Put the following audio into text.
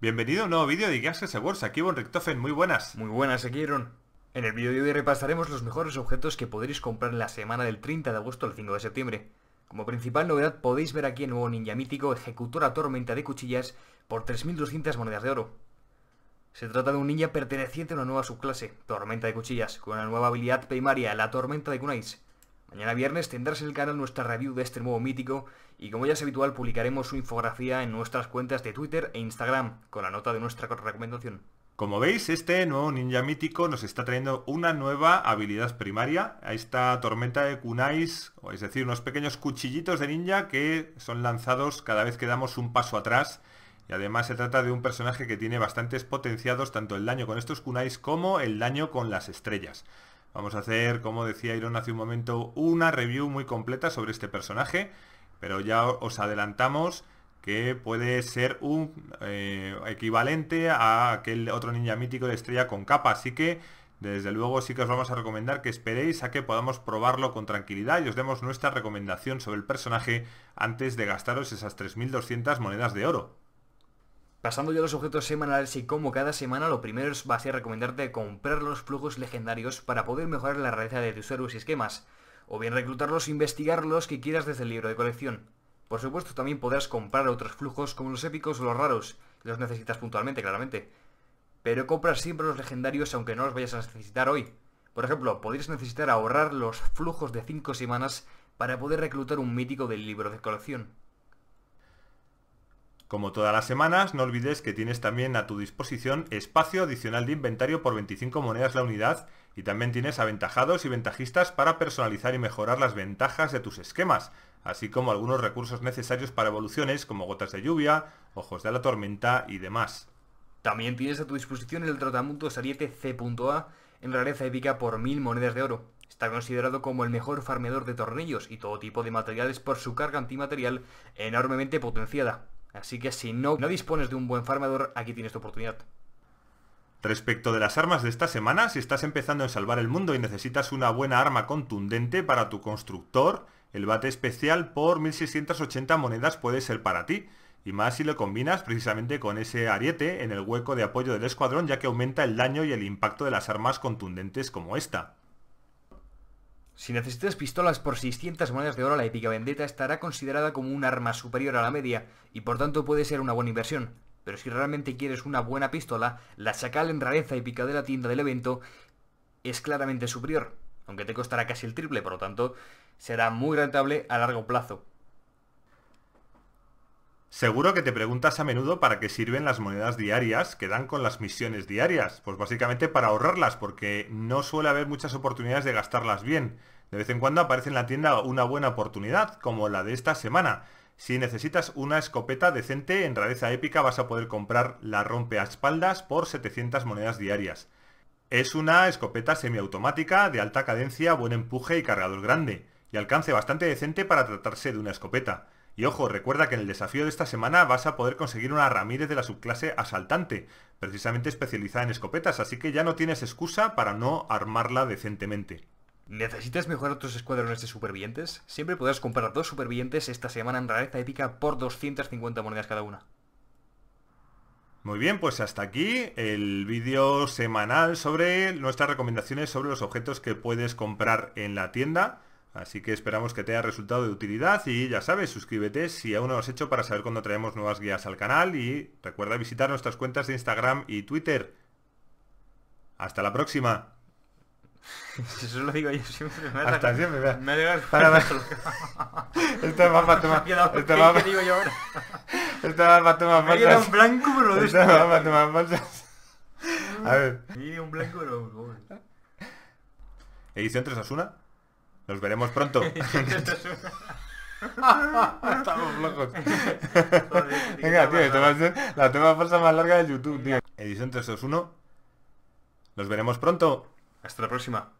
Bienvenido a un nuevo vídeo de a Awards, aquí Von Richtofen, muy buenas. Muy buenas, aquí En el vídeo de hoy repasaremos los mejores objetos que podréis comprar en la semana del 30 de agosto al 5 de septiembre. Como principal novedad podéis ver aquí el nuevo ninja mítico Ejecutora Tormenta de Cuchillas por 3.200 monedas de oro. Se trata de un ninja perteneciente a una nueva subclase, Tormenta de Cuchillas, con una nueva habilidad primaria, la Tormenta de Kunais. Mañana viernes tendrás en el canal nuestra review de este nuevo mítico y como ya es habitual publicaremos su infografía en nuestras cuentas de Twitter e Instagram con la nota de nuestra recomendación. Como veis, este nuevo ninja mítico nos está trayendo una nueva habilidad primaria, a esta tormenta de kunais, es decir, unos pequeños cuchillitos de ninja que son lanzados cada vez que damos un paso atrás. Y además se trata de un personaje que tiene bastantes potenciados tanto el daño con estos kunais como el daño con las estrellas. Vamos a hacer, como decía Iron hace un momento, una review muy completa sobre este personaje, pero ya os adelantamos que puede ser un eh, equivalente a aquel otro ninja mítico de estrella con capa, así que desde luego sí que os vamos a recomendar que esperéis a que podamos probarlo con tranquilidad y os demos nuestra recomendación sobre el personaje antes de gastaros esas 3.200 monedas de oro. Pasando ya los objetos semanales y como cada semana, lo primero es a recomendarte comprar los flujos legendarios para poder mejorar la rareza de tus héroes y esquemas, o bien reclutarlos e investigarlos que quieras desde el libro de colección. Por supuesto también podrás comprar otros flujos como los épicos o los raros, los necesitas puntualmente claramente. Pero compra siempre los legendarios aunque no los vayas a necesitar hoy. Por ejemplo, podrías necesitar ahorrar los flujos de 5 semanas para poder reclutar un mítico del libro de colección. Como todas las semanas, no olvides que tienes también a tu disposición espacio adicional de inventario por 25 monedas la unidad y también tienes aventajados y ventajistas para personalizar y mejorar las ventajas de tus esquemas, así como algunos recursos necesarios para evoluciones como gotas de lluvia, ojos de la tormenta y demás. También tienes a tu disposición el tratamiento Ariete C.A en rareza épica por 1000 monedas de oro. Está considerado como el mejor farmeador de tornillos y todo tipo de materiales por su carga antimaterial enormemente potenciada. Así que si no, no dispones de un buen farmador, aquí tienes tu oportunidad. Respecto de las armas de esta semana, si estás empezando a salvar el mundo y necesitas una buena arma contundente para tu constructor, el bate especial por 1680 monedas puede ser para ti, y más si lo combinas precisamente con ese ariete en el hueco de apoyo del escuadrón ya que aumenta el daño y el impacto de las armas contundentes como esta. Si necesitas pistolas por 600 monedas de oro, la épica vendetta estará considerada como un arma superior a la media y por tanto puede ser una buena inversión. Pero si realmente quieres una buena pistola, la chacal en rareza épica de la tienda del evento es claramente superior, aunque te costará casi el triple, por lo tanto será muy rentable a largo plazo. Seguro que te preguntas a menudo para qué sirven las monedas diarias que dan con las misiones diarias. Pues básicamente para ahorrarlas, porque no suele haber muchas oportunidades de gastarlas bien. De vez en cuando aparece en la tienda una buena oportunidad, como la de esta semana. Si necesitas una escopeta decente en rareza épica vas a poder comprar la rompe a espaldas por 700 monedas diarias. Es una escopeta semiautomática de alta cadencia, buen empuje y cargador grande, y alcance bastante decente para tratarse de una escopeta. Y ojo, recuerda que en el desafío de esta semana vas a poder conseguir una Ramírez de la subclase Asaltante, precisamente especializada en escopetas, así que ya no tienes excusa para no armarla decentemente. ¿Necesitas mejorar tus escuadrones de supervivientes? Siempre podrás comprar dos supervivientes esta semana en rareza épica por 250 monedas cada una. Muy bien, pues hasta aquí el vídeo semanal sobre nuestras recomendaciones sobre los objetos que puedes comprar en la tienda. Así que esperamos que te haya resultado de utilidad y ya sabes, suscríbete si aún no lo has hecho para saber cuando traemos nuevas guías al canal y recuerda visitar nuestras cuentas de Instagram y Twitter. Hasta la próxima. Eso lo digo yo siempre. Hasta siempre. Me, me para, para. Esta es más para Esta es más digo yo ahora. Esta es más para Me queda un blanco pero lo de Esta es más para A ver. un blanco pero... Edición 3 Asuna. Nos veremos pronto. Estamos locos. Venga, tío, esto va a ser la toma falsa más larga de YouTube, tío. Edición 321. Nos veremos pronto. Hasta la próxima.